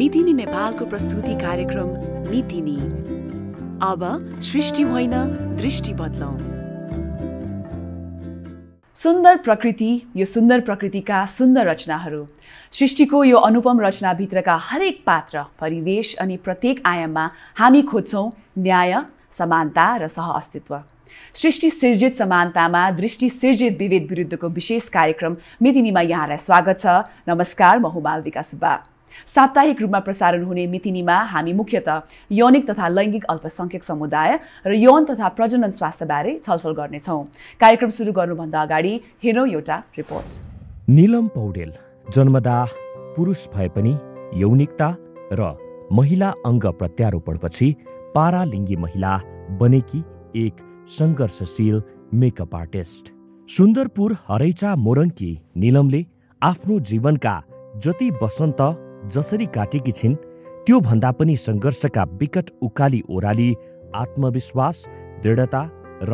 मितिनी नेपालको प्रस्तुति कार्यक्रम मितिनी अब सृष्टि होइन दृष्टि बदलौ सुन्दर प्रकृति यो सुन्दर प्रकृतिका सुन्दर रचनाहरू सृष्टिको यो अनुपम रचनाभित्रका हरेक पात्र परिवेश अनि प्रत्येक आयाममा हामी खोज्छौँ न्याय समानता र सह अस्तित्व सृष्टि सिर्जित समानतामा दृष्टि सिर्जित विभेद विरुद्धको विशेष कार्यक्रम मितिनीमा यहाँलाई स्वागत छ नमस्कार म हुमालदिका सुब्बा साप्ताहिक रूपमा प्रसारण हुने मितिनीमा हामी मुख्यत यौनिक तथा लैङ्गिक अल्पसङ्ख्यक समुदाय र यौन तथा प्रजनन स्वास्थ्यबारे छलफल गर्नेछौँ कार्यक्रम सुरु गर्नुभन्दा अगाडि हेरौँ एउटा रिपोर्ट निलम पौडेल जन्मदा पुरुष भए पनि यौनिकता र महिला अङ्ग प्रत्यारोपणपछि पारालिङ्गी महिला बनेकी एक सङ्घर्षशील मेकअप आर्टिस्ट सुन्दरपुर हरैचा मोरङकी निलमले आफ्नो जीवनका जति वसन्त जसरी काटेकी छिन् त्योभन्दा पनि सङ्घर्षका विकट उकाली ओह्राली आत्मविश्वास दृढता र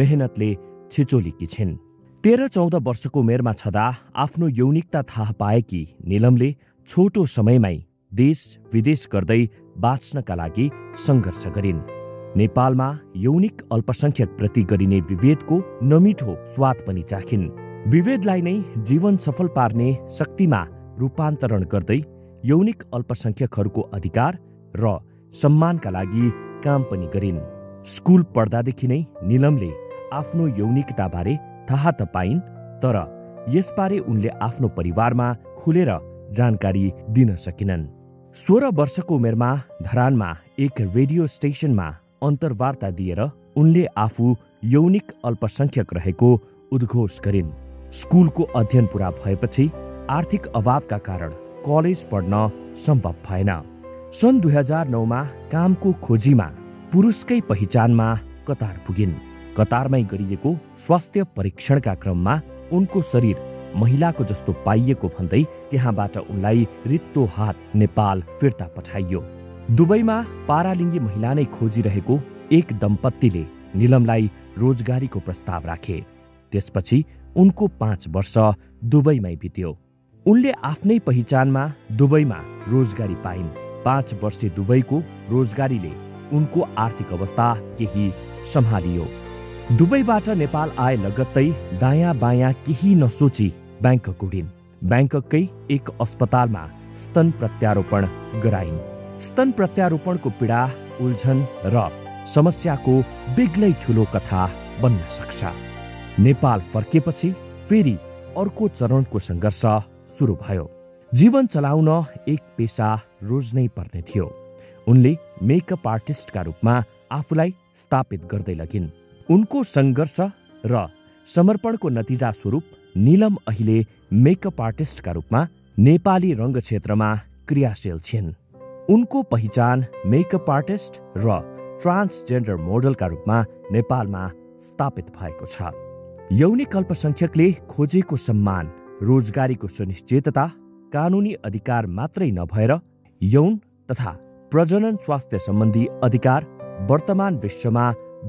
मेहनतले छिचोलेकी छिन् तेह्र चौध वर्षको उमेरमा छँदा आफ्नो यौनिकता थाहा पाएकी निलमले छोटो समयमै देश विदेश गर्दै बाँच्नका लागि सङ्घर्ष गरिन् नेपालमा यौनिक अल्पसङ्ख्यकप्रति गरिने विभेदको नमिठो स्वाद पनि चाखिन् विभेदलाई नै जीवन सफल पार्ने शक्तिमा रूपान्तरण गर्दै यौनिक अल्पसङ्ख्यकहरूको अधिकार र सम्मानका लागि काम पनि गरिन् स्कुल पढ्दादेखि नै निलमले आफ्नो यौनिकताबारे थाहा त पाइन् तर यसबारे उनले आफ्नो परिवारमा खुलेर जानकारी दिन सकिनन् सोह्र वर्षको उमेरमा धरानमा एक रेडियो स्टेसनमा अन्तर्वार्ता दिएर उनले आफू यौनिक अल्पसङ्ख्यक रहेको उद्घोष गरिन् स्कुलको अध्ययन पुरा भएपछि आर्थिक अभावका कारण कलेज पढ्न सम्भव भएन सन् दुई हजार नौमा कामको खोजीमा पुरुषकै पहिचानमा कतार पुगिन् कतारमै गरिएको स्वास्थ्य परीक्षणका क्रममा उनको शरीर महिलाको जस्तो पाइएको भन्दै त्यहाँबाट उनलाई रित्तो हात नेपाल फिर्ता पठाइयो दुबईमा पारालिङ्गी महिला नै खोजिरहेको एक दम्पतिले निलमलाई रोजगारीको प्रस्ताव राखे त्यसपछि उनको पाँच वर्ष दुबईमै बित्यो उनले आफ्नै पहिचानमा दुबईमा रोजगारी पाइन् पाँच वर्षे दुबईको रोजगारीले उनको आर्थिक अवस्था केही सम्हालियो दुबईबाट नेपाल आए लगत्तै दायाँ बायाँ केही नसोची ब्याङ्कक उडिन् ब्याङ्ककै एक अस्पतालमा स्तन प्रत्यारोपण गराइन् स्तन प्रत्यारोपणको पीडा उल्झन र समस्याको बेग्लै ठुलो कथा बन्न सक्छ नेपाल फर्केपछि फेरि अर्को चरणको सङ्घर्ष सुरु भयो जीवन चलाउन एक पेसा रोज्नै पर्ने थियो उनले मेकअप आर्टिस्टका रूपमा आफूलाई स्थापित गर्दै लगिन् उनको सङ्घर्ष र समर्पणको नतिजा स्वरूप निलम अहिले मेकअप आर्टिस्टका रूपमा नेपाली रङ्ग क्षेत्रमा क्रियाशील छिन् उनको पहिचान मेकअप आर्टिस्ट र ट्रान्सजेन्डर मोडलका रूपमा नेपालमा स्थापित भएको छ यौनिक अल्पसङ्ख्यकले खोजेको सम्मान रोजगारीको सुनिश्चितता कानुनी अधिकार मात्रै नभएर यौन तथा प्रजनन स्वास्थ्य सम्बन्धी अधिकार वर्तमान विश्वमा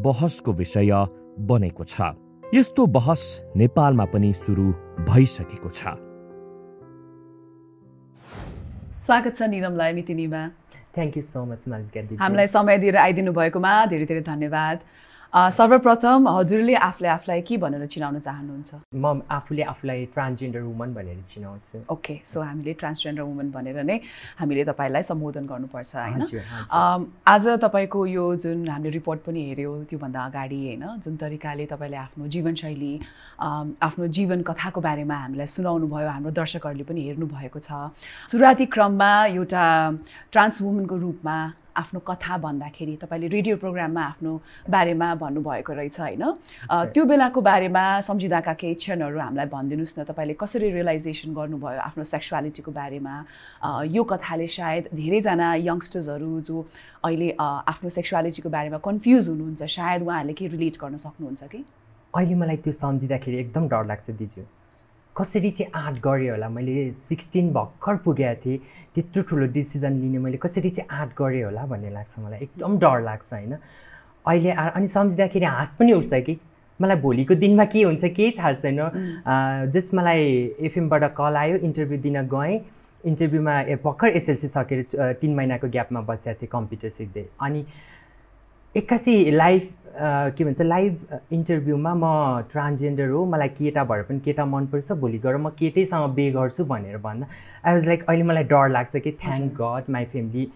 बहसको विषय बनेको छ यस्तो बहस नेपालमा पनि सुरु भइसकेको छ स्वागत छ निलमलाई मितिनीमा थ्याङ्क यू सो मच हामीलाई समय दिएर आइदिनु भएकोमा धेरै धेरै धन्यवाद सर्वप्रथम हजुरले आफूले आफूलाई के भनेर चिनाउन चाहनुहुन्छ म आफूले आफूलाई ट्रान्सजेन्डर वुमन भनेर चिनाउँछु ओके सो हामीले ट्रान्सजेन्डर वुमन भनेर नै हामीले तपाईँलाई सम्बोधन गर्नुपर्छ होइन आज तपाईँको यो जुन हामीले रिपोर्ट पनि हेऱ्यौँ त्योभन्दा अगाडि होइन जुन तरिकाले तपाईँले आफ्नो जीवनशैली आफ्नो जीवन कथाको बारेमा हामीलाई सुनाउनु भयो हाम्रो दर्शकहरूले पनि हेर्नु भएको छ सुरुवाती क्रममा एउटा ट्रान्स वुमनको रूपमा आफ्नो कथा भन्दाखेरि तपाईँले रेडियो प्रोग्राममा आफ्नो बारेमा भन्नुभएको रहेछ होइन त्यो बेलाको बारेमा सम्झिँदाका केही क्षणहरू हामीलाई भनिदिनुहोस् न तपाईँले कसरी रियलाइजेसन गर्नुभयो आफ्नो सेक्सुवालिटीको बारेमा यो कथाले सायद धेरैजना यङ्स्टर्सहरू जो अहिले आफ्नो सेक्सुवालिटीको बारेमा कन्फ्युज हुनुहुन्छ सायद उहाँहरूले केही रिलेट गर्न सक्नुहुन्छ कि अहिले मलाई त्यो सम्झिँदाखेरि एकदम डर लाग्छ दिजु कसरी चाहिँ आँट गरेँ होला मैले सिक्सटिन भर्खर पुगेको थिएँ त्यत्रो ठुलो डिसिजन लिने मैले कसरी चाहिँ आँट गरेँ होला भन्ने लाग्छ मलाई एकदम डर लाग्छ होइन अहिले अनि सम्झिँदाखेरि हाँस पनि उठ्छ कि मलाई भोलिको दिनमा के हुन्छ केही थाहा छैन जस्ट मलाई एफएमबाट कल आयो इन्टरभ्यू दिन गएँ इन्टरभ्यूमा भर्खर एसएलसी सकेर तिन महिनाको ग्यापमा बसेको थिएँ कम्प्युटर सिक्दै अनि एक्कासी लाइभ के भन्छ लाइभ इन्टरभ्यूमा म ट्रान्सजेन्डर हो मलाई केटा भएर पनि केटा मनपर्छ भोलि गएर म केटैसँग बे गर्छु भनेर भन्दा आई वाज लाइक अहिले मलाई डर लाग्छ कि थ्याङ्क गड माई फ्यामिली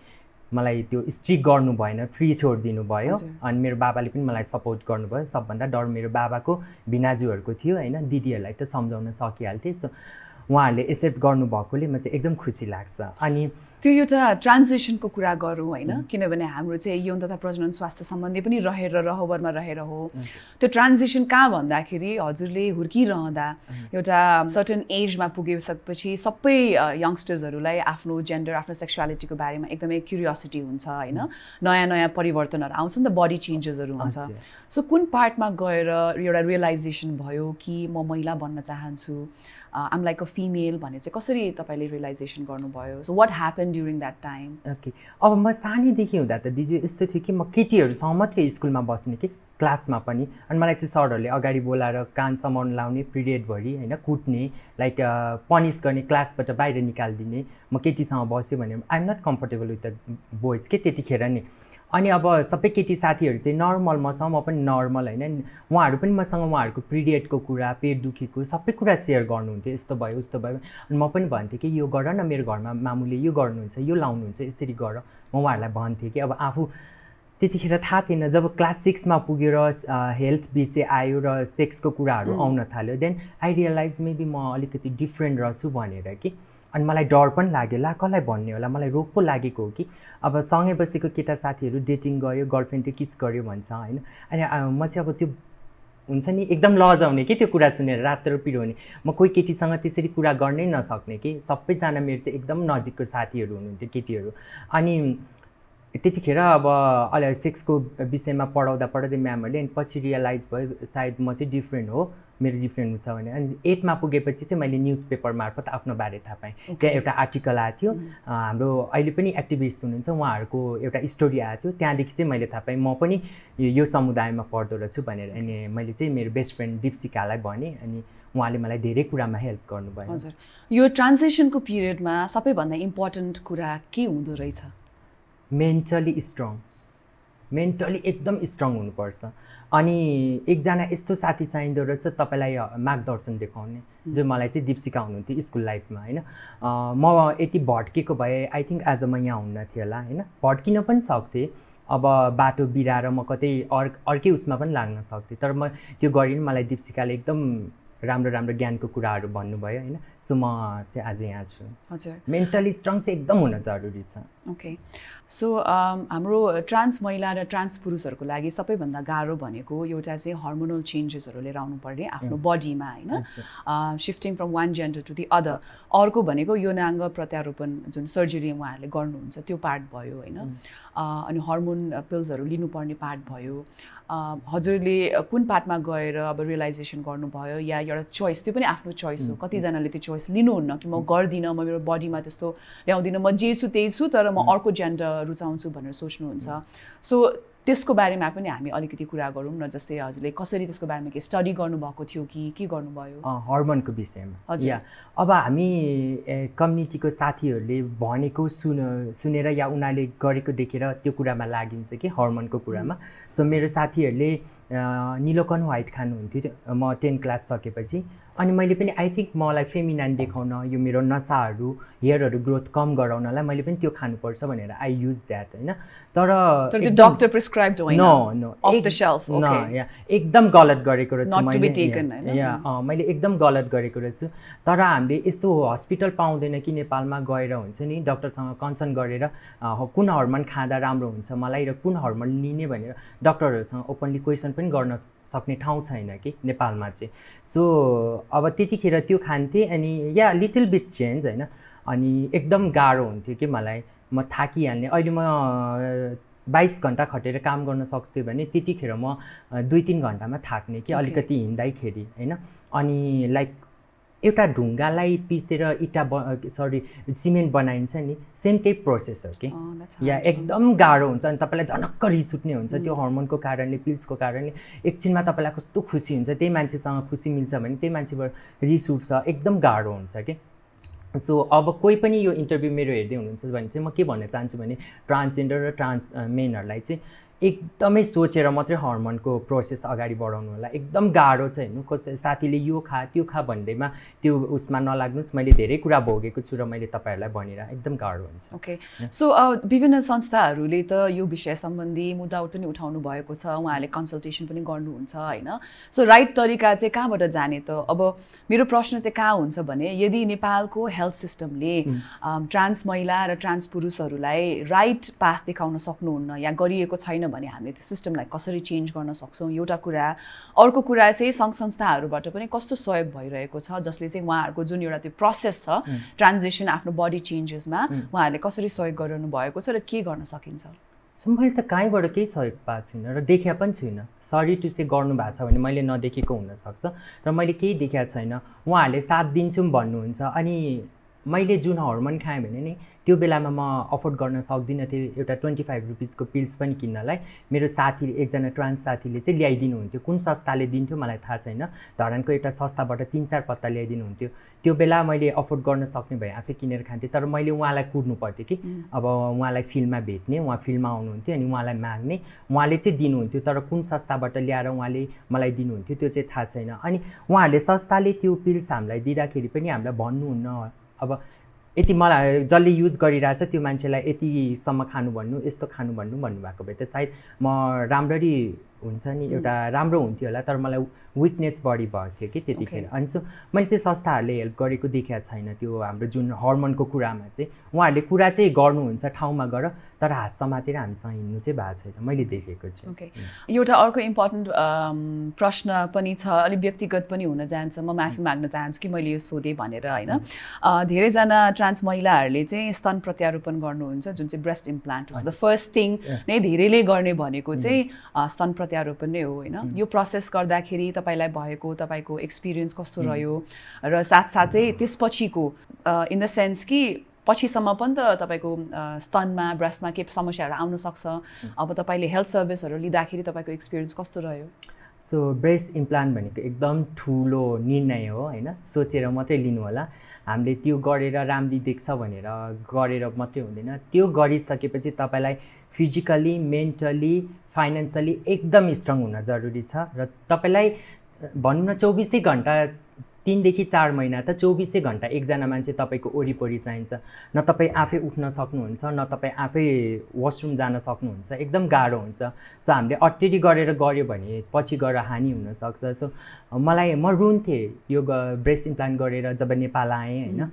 मलाई त्यो स्ट्रिक गर्नु भएन फ्री छोडिदिनु भयो अनि मेरो बाबाले पनि मलाई सपोर्ट गर्नुभयो सबभन्दा डर मेरो बाबाको भिनाजुहरूको थियो होइन दिदीहरूलाई त सम्झाउन सकिहाल्थेँ सो उहाँहरूले एक्सेप्ट गर्नुभएकोले म चाहिँ एकदम खुसी लाग्छ अनि त्यो एउटा ट्रान्जेसनको कुरा गरौँ होइन किनभने हाम्रो चाहिँ यौन तथा प्रजनन स्वास्थ्य सम्बन्धी पनि रहेर रहबरमा रहेर हो त्यो ट्रान्जेसन कहाँ भन्दाखेरि हजुरले हुर्किरहँदा एउटा सर्टन एजमा पुगिसकेपछि सबै यङ्स्टर्सहरूलाई आफ्नो जेन्डर आफ्नो सेक्सुवालिटीको बारेमा एकदमै क्युरियोसिटी हुन्छ होइन नयाँ नयाँ परिवर्तनहरू आउँछ नि त बडी चेन्जेसहरू हुन्छ सो कुन पार्टमा गएर एउटा रियलाइजेसन भयो कि म महिला बन्न चाहन्छु आम लाइक अ फिमेल भन्ने चाहिँ कसरी तपाईँले रियलाइजेसन गर्नुभयो so what happen during that time okay अब म सानैदेखि हुँदा त दिदी यस्तो थियो कि म केटीहरूसँग मात्रै स्कुलमा बस्ने कि क्लासमा पनि अनि मलाई चाहिँ सरहरूले अगाडि बोलाएर कान समाउन लाउने पिरियडभरि होइन कुट्ने लाइक पनिस गर्ने क्लासबाट बाहिर निकालिदिने म केटीसँग बस्यो भने I'm not comfortable with the boys के त्यतिखेर नि अनि अब सबै केटी साथीहरू चाहिँ नर्मल मसँग म पनि नर्मल होइन उहाँहरू पनि मसँग उहाँहरूको पिरियडको कुरा पेट दुखेको सबै कुरा सेयर गर्नुहुन्थ्यो यस्तो भयो उस्तो भयो अनि म पनि भन्थेँ कि यो गर न मेरो घरमा मामुले यो गर्नुहुन्छ यो लाउनुहुन्छ यसरी गर म उहाँहरूलाई भन्थेँ कि अब आफू त्यतिखेर थाहा थिएन जब क्लास सिक्समा पुगेर हेल्थ विषय आयो र सेक्सको कुराहरू आउन थाल्यो देन आई रियलाइज मेबी म अलिकति डिफ्रेन्ट रहेछु भनेर कि अनि मलाई डर पनि लाग्यो ला कसलाई भन्ने होला मलाई रोग पो लागेको हो कि अब सँगै बसेको केटा साथीहरू डेटिङ गयो गर्लफ्रेन्डले किस गर्यो भन्छ होइन अनि म चाहिँ अब त्यो हुन्छ नि एकदम लजाउने कि त्यो कुरा सुनेर रातो पिरो म कोही केटीसँग त्यसरी कुरा गर्नै नसक्ने कि सबैजना मेरो चाहिँ एकदम नजिकको साथीहरू हुनुहुन्थ्यो केटीहरू अनि त्यतिखेर अब अहिले सेक्सको विषयमा पढाउँदा पढाउँदै म्यामहरूले अनि पछि रियलाइज भयो सायद म चाहिँ डिफ्रेन्ट हो मेरो डिफ्रेन्ट हुन्छ भने अनि एटमा पुगेपछि चाहिँ मैले न्युज पेपर मार्फत आफ्नो बारे थाहा पाएँ okay. त्यहाँ एउटा आर्टिकल आएको थियो mm. हाम्रो अहिले पनि एक्टिभिस्ट हुनुहुन्छ उहाँहरूको एउटा स्टोरी आएको थियो त्यहाँदेखि चाहिँ मैले थाहा पाएँ म पनि यो समुदायमा पढ्दो रहेछु भनेर अनि मैले चाहिँ मेरो बेस्ट फ्रेन्ड दिप्सिकालाई भनेँ अनि उहाँले मलाई धेरै कुरामा हेल्प गर्नुभयो हजुर यो ट्रान्जेसनको पिरियडमा सबैभन्दा इम्पोर्टेन्ट कुरा के हुँदो रहेछ मेन्टली स्ट्रङ मेन्टली एकदम स्ट्रङ हुनुपर्छ अनि एकजना यस्तो साथी चाहिँदो रहेछ तपाईँलाई मार्गदर्शन देखाउने जो मलाई चाहिँ दिप्सिका हुनुहुन्थ्यो स्कुल लाइफमा होइन म यति भड्केको भए आई थिङ्क आज म यहाँ हुन्न थिएँ होला होइन भड्किन पनि सक्थेँ अब बाटो बिराएर म कतै अर्क अर्कै उसमा पनि लाग्न सक्थेँ तर म त्यो गरिनँ मलाई दिप्सिकाले एकदम राम्रो राम्रो ज्ञानको कुराहरू भन्नुभयो होइन सो म चाहिँ आज यहाँ छु हजुर मेन्टली स्ट्रङ चाहिँ एकदम हुन जरुरी छ ओके सो um, हाम्रो ट्रान्स महिला र ट्रान्स पुरुषहरूको लागि सबैभन्दा गाह्रो भनेको एउटा चाहिँ हर्मोनल चेन्जेसहरू लिएर पर्ने आफ्नो बडीमा होइन shifting from one gender to the other अर्को भनेको योनाङ्ग प्रत्यारोपण जुन सर्जरी उहाँहरूले गर्नुहुन्छ त्यो पार्ट भयो होइन अनि हर्मोन पिल्सहरू लिनुपर्ने पार्ट भयो हजुरले कुन पार्टमा गएर अब रियलाइजेसन गर्नुभयो या एउटा चोइस त्यो पनि आफ्नो चोइस हो कतिजनाले त्यो चोइस लिनुहुन्न कि म गर्दिनँ म मेरो बडीमा त्यस्तो ल्याउँदिनँ म जे छु त्यही छु तर म अर्को जेन्डर रुचाउँछु भनेर सोच्नुहुन्छ सो त्यसको बारेमा पनि हामी अलिकति कुरा गरौँ न जस्तै हजुरले कसरी त्यसको बारेमा के स्टडी गर्नुभएको थियो कि के गर्नुभयो हर्मोनको विषयमा हजुर अब हामी कम्युनिटीको साथीहरूले भनेको सुन सुनेर या उनीहरूले गरेको देखेर त्यो कुरामा लागिन्छ कि हर्मोनको कुरामा सो मेरो साथीहरूले निलोकन व्हाइट खानुहुन्थ्यो म टेन क्लास सकेपछि अनि मैले पनि आई थिङ्क मलाई फेमिनाइन देखाउन यो मेरो नसाहरू हेयरहरू ग्रोथ कम गराउनलाई मैले पनि त्यो खानुपर्छ भनेर आई युज द्याट होइन तर डक्टर प्रिस्क्राइब न या एकदम गलत गरेको रहेछु मैले मैले एकदम गलत गरेको रहेछु तर हामीले यस्तो हस्पिटल पाउँदैन कि नेपालमा गएर हुन्छ नि डक्टरसँग कन्सल्ट गरेर कुन हर्मोन खाँदा राम्रो हुन्छ मलाई र कुन हर्मोन लिने भनेर डक्टरहरूसँग ओपनली क्वेसन पनि गर्न सक्ने ठाउँ छैन कि नेपालमा चाहिँ सो अब त्यतिखेर त्यो खान्थेँ अनि या लिटल बिट चेन्ज होइन अनि एकदम गाह्रो हुन्थ्यो कि मलाई म थाकिहाल्ने अहिले म बाइस घन्टा खटेर काम गर्न सक्थेँ भने त्यतिखेर म दुई तिन घन्टामा थाक्ने कि अलिकति हिँड्दाखेरि होइन अनि लाइक एउटा ढुङ्गालाई पिसेर इँटा ब सरी सिमेन्ट बनाइन्छ नि सेम त्यही प्रोसेस हो कि या एकदम गाह्रो हुन्छ अनि तपाईँलाई झनक्क रिस उठ्ने हुन्छ त्यो हर्मोनको कारणले पिल्सको कारणले एकछिनमा तपाईँलाई कस्तो खुसी हुन्छ त्यही मान्छेसँग खुसी मिल्छ भने त्यही मान्छेबाट रिस उठ्छ एकदम गाह्रो हुन्छ कि सो अब कोही पनि यो इन्टरभ्यू मेरो हेर्दै हुनुहुन्छ भने चाहिँ म के भन्न चाहन्छु भने ट्रान्सजेन्डर र ट्रान्स मेनहरूलाई चाहिँ एकदमै सोचेर मात्रै हर्मोनको प्रोसेस अगाडि बढाउनु होला एकदम गाह्रो छ हेर्नु साथीले यो खा त्यो खा भन्दैमा त्यो उसमा नलाग्नुहोस् मैले धेरै कुरा भोगेको छु र मैले तपाईँहरूलाई भनेर एकदम गाह्रो हुन्छ ओके सो विभिन्न संस्थाहरूले त यो विषय सम्बन्धी मुद्दा पनि उठाउनु भएको छ उहाँहरूले कन्सल्टेसन पनि गर्नुहुन्छ होइन सो राइट तरिका चाहिँ कहाँबाट जाने त अब मेरो प्रश्न चाहिँ कहाँ हुन्छ भने यदि नेपालको हेल्थ सिस्टमले ट्रान्स महिला र ट्रान्स पुरुषहरूलाई राइट पाथ देखाउन सक्नुहुन्न या गरिएको छैन किनभने भने हामीले त्यो सिस्टमलाई कसरी चेन्ज गर्न सक्छौँ एउटा कुरा अर्को कुरा चाहिँ सङ्घ संस्थाहरूबाट पनि कस्तो सहयोग भइरहेको छ जसले चाहिँ उहाँहरूको जुन एउटा त्यो प्रोसेस छ ट्रान्जेक्सन आफ्नो बडी चेन्जेसमा उहाँहरूले कसरी सहयोग गराउनु भएको छ र के गर्न सकिन्छ सो मैले त कहीँबाट केही सहयोग पाएको छुइनँ र देखाए पनि छुइनँ सरी टु से गर्नु भएको छ भने मैले नदेखेको हुनसक्छ र मैले केही देखाएको छैन उहाँहरूले साथ दिन्छौँ भन्नुहुन्छ अनि मैले जुन हर्मोन खाएँ भने नि त्यो बेलामा म अफोर्ड गर्न सक्दिनँ थिएँ एउटा ट्वेन्टी फाइभ रुपिजको पिल्स पनि किन्नलाई मेरो साथी एकजना ट्रान्स साथीले चाहिँ ल्याइदिनु हुन्थ्यो कुन संस्थाले दिन्थ्यो मलाई थाहा छैन धरानको एउटा संस्थाबाट तिन चार पत्ता ल्याइदिनु हुन्थ्यो त्यो बेला मैले अफोर्ड गर्न सक्ने भए आफै किनेर खान्थेँ तर मैले उहाँलाई कुर्नु पर्थ्यो कि अब उहाँलाई फिल्डमा भेट्ने उहाँ फिल्डमा आउनुहुन्थ्यो अनि उहाँलाई माग्ने उहाँले चाहिँ दिनुहुन्थ्यो तर कुन संस्थाबाट ल्याएर उहाँले मलाई दिनुहुन्थ्यो त्यो चाहिँ थाहा छैन अनि उहाँहरूले संस्थाले त्यो पिल्स हामीलाई दिँदाखेरि पनि हामीलाई भन्नुहुन्न अब यति मलाई जसले युज गरिरहेछ त्यो मान्छेलाई यतिसम्म खानु भन्नु यस्तो खानु भन्नु भन्नुभएको भए त सायद म राम्ररी हुन्छ नि एउटा राम्रो हुन्थ्यो होला तर मलाई विकनेस बढी भएको थियो कि त्यतिखेर अनि सो मैले चाहिँ संस्थाहरूले हेल्प गरेको देखेको छैन त्यो हाम्रो जुन हर्मोनको कुरामा चाहिँ उहाँहरूले कुरा चाहिँ गर्नुहुन्छ ठाउँमा गएर तर हात समातेर हामीसँग हिँड्नु चाहिँ भएको छैन मैले देखेको छु ओके एउटा अर्को इम्पोर्टेन्ट प्रश्न पनि छ अलिक व्यक्तिगत पनि हुन जान्छ म माफी माग्न चाहन्छु कि मैले यो सोधेँ भनेर होइन धेरैजना ट्रान्स महिलाहरूले चाहिँ स्तन प्रत्यारोपण गर्नुहुन्छ जुन चाहिँ breast implant the first thing नै धेरैले गर्ने भनेको चाहिँ स्तन प्रत्यारोपण नै हो होइन यो प्रोसेस गर्दाखेरि तपाईँलाई भएको तपाईँको एक्सपिरियन्स कस्तो रह्यो र साथसाथै त्यसपछिको इन द सेन्स कि पछिसम्म पनि त तपाईँको स्तनमा ब्रेस्टमा के समस्याहरू सक्छ अब तपाईँले हेल्थ सर्भिसहरू लिँदाखेरि तपाईँको एक्सपिरियन्स कस्तो रह्यो सो ब्रेस्ट इम्प्लान्ट भनेको एकदम ठुलो निर्णय हो होइन सोचेर मात्रै लिनु होला हामीले त्यो गरेर राम्ररी देख्छ भनेर गरेर मात्रै हुँदैन त्यो गरिसकेपछि तपाईँलाई फिजिकली मेन्टली फाइनेन्सियली एकदम स्ट्रङ हुन जरुरी छ र तपाईँलाई भनौँ न चौबिसै घन्टा तिनदेखि चार महिना त चौबिसै घन्टा एकजना मान्छे तपाईँको वरिपरि चाहिन्छ न तपाईँ आफै उठ्न सक्नुहुन्छ न तपाईँ आफै वासरुम जान सक्नुहुन्छ एकदम गाह्रो हुन्छ सो हामीले अटेरी गरेर गऱ्यो भने पछि गएर हानि हुनसक्छ सो मलाई म रुन्थेँ यो ब्रेस्ट इम्प्लान्ट गरेर जब नेपाल आएँ होइन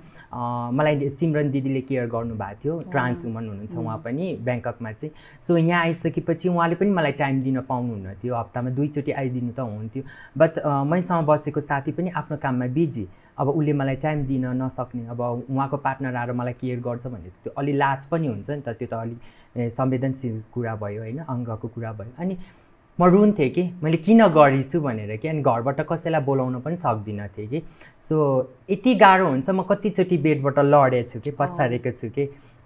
मलाई सिमरन दिदीले केयर गर्नुभएको थियो ट्रान्स वुमन हुनुहुन्छ उहाँ पनि ब्याङ्ककमा चाहिँ सो यहाँ आइसकेपछि उहाँले पनि मलाई टाइम दिन पाउनुहुन्न थियो हप्तामा दुईचोटि आइदिनु त हुन्थ्यो बट मैसँग बसेको साथी पनि आफ्नो काममा कुरामा बिजी अब उसले मलाई टाइम दिन नसक्ने अब उहाँको पार्टनर आएर मलाई केयर गर्छ भने त्यो अलि लाज पनि हुन्छ नि त त्यो त अलिक संवेदनशील कुरा भयो होइन अङ्गको कुरा भयो अनि म रुन्थेँ कि मैले किन गरिछु भनेर कि अनि घरबाट कसैलाई बोलाउन पनि सक्दिनँ थिएँ कि सो यति गाह्रो हुन्छ म कतिचोटि बेडबाट लडेछु कि पछारेको छु कि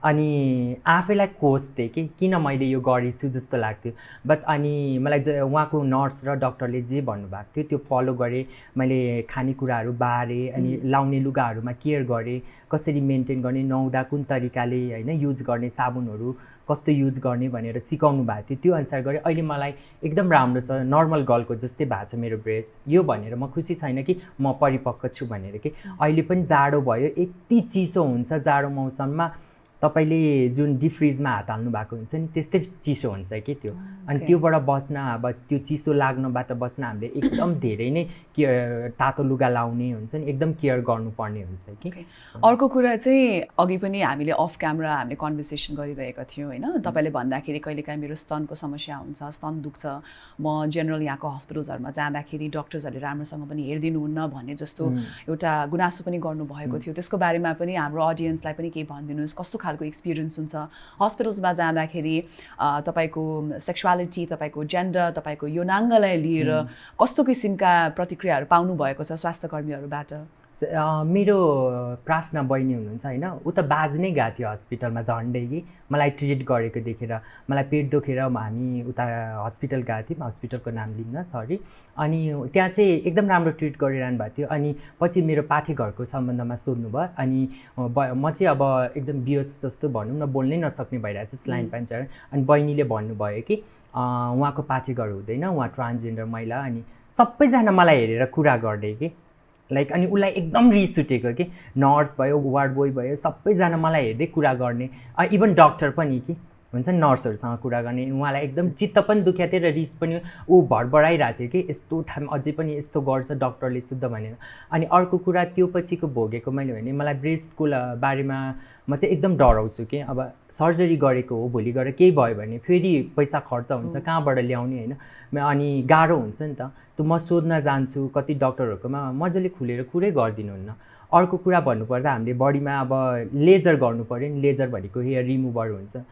अनि आफैलाई खोज्थेँ कि किन मैले यो गरेछु जस्तो लाग्थ्यो बट अनि मलाई ज उहाँको नर्स र डक्टरले जे भन्नुभएको थियो त्यो फलो गरेँ मैले खानेकुराहरू बारेँ अनि लाउने लुगाहरूमा केयर गरेँ कसरी मेन्टेन गर्ने नुहाउँदा कुन तरिकाले होइन युज गर्ने साबुनहरू कस्तो युज गर्ने भनेर सिकाउनु भएको थियो त्यो अनुसार गरेँ अहिले मलाई एकदम राम्रो छ नर्मल गर्लको जस्तै भएको छ मेरो ब्रेस यो भनेर म खुसी छैन कि म परिपक्व छु भनेर कि अहिले पनि जाडो भयो यति चिसो हुन्छ जाडो मौसममा तपाईँले जुन डिफ्रिजमा हात हाल्नु भएको हुन्छ नि त्यस्तै चिसो हुन्छ कि त्यो अनि त्योबाट बच्न अब त्यो चिसो लाग्नबाट बच्न हामीले एकदम धेरै नै केयर तातो लुगा लाउने हुन्छ नि एकदम केयर गर्नुपर्ने हुन्छ कि अर्को कुरा चाहिँ अघि पनि हामीले अफ क्यामरा हामीले कन्भर्सेसन गरिरहेका थियौँ होइन तपाईँले भन्दाखेरि कहिलेकाहीँ मेरो स्तनको समस्या हुन्छ स्तन दुख्छ म जेनरल यहाँको हस्पिटल्सहरूमा जाँदाखेरि डक्टर्सहरूले राम्रोसँग पनि हेरिदिनुहुन्न भन्ने जस्तो एउटा गुनासो पनि गर्नुभएको थियो त्यसको बारेमा पनि हाम्रो अडियन्सलाई पनि केही भनिदिनुहोस् कस्तो खालको एक्सपिरियन्स हुन्छ हस्पिटल्समा जाँदाखेरि तपाईँको सेक्सुवालिटी तपाईँको जेन्डर तपाईँको योनाङ्गलाई लिएर कस्तो किसिमका प्रतिक्रियाहरू पाउनुभएको छ स्वास्थ्य कर्मीहरूबाट मेरो प्रासना बहिनी हुनुहुन्छ होइन ऊ त बाज नै गएको थियो हस्पिटलमा झन्डै कि मलाई ट्रिट गरेको देखेर मलाई पेट दुखेर हामी उता हस्पिटल गएको थियौँ हस्पिटलको नाम लिन्न सरी अनि त्यहाँ चाहिँ एकदम राम्रो ट्रिट गरिरहनु भएको थियो अनि पछि मेरो घरको सम्बन्धमा सोध्नु भयो अनि म चाहिँ अब एकदम बियोस जस्तो भनौँ न बोल्नै नसक्ने भइरहेको छ स्लाइन पाइन्छ अनि बहिनीले भन्नुभयो कि उहाँको घर हुँदैन उहाँ ट्रान्सजेन्डर महिला अनि सबैजना मलाई हेरेर कुरा गर्दै कि लाइक अनि उसलाई एकदम रिस उठेको कि नर्स भयो वार्ड बोय भयो सबैजना मलाई हेर्दै कुरा गर्ने इभन डक्टर पनि कि हुन्छ नि नर्सहरूसँग कुरा गर्ने उहाँलाई एकदम चित्त पनि दुख्या थियो र रिस पनि ऊ भडबडाइरहेको थियो कि यस्तो ठाम अझै पनि यस्तो गर्छ डक्टरले शुद्ध भनेर अनि अर्को कुरा त्यो पछिको भोगेको मैले भने मलाई ब्रेस्टको बारेमा म चाहिँ एकदम डराउँछु कि अब सर्जरी गरेको हो भोलि गएर केही भयो भने फेरि पैसा खर्च हुन्छ कहाँबाट ल्याउने होइन अनि गाह्रो हुन्छ नि त त्यो म सोध्न जान्छु कति डक्टरहरूकोमा मजाले खुलेर कुरै गरिदिनुहुन्न अर्को कुरा भन्नुपर्दा हामीले बडीमा अब लेजर गर्नु पऱ्यो नि लेजर भनेको हेयर रिमुभर हुन्छ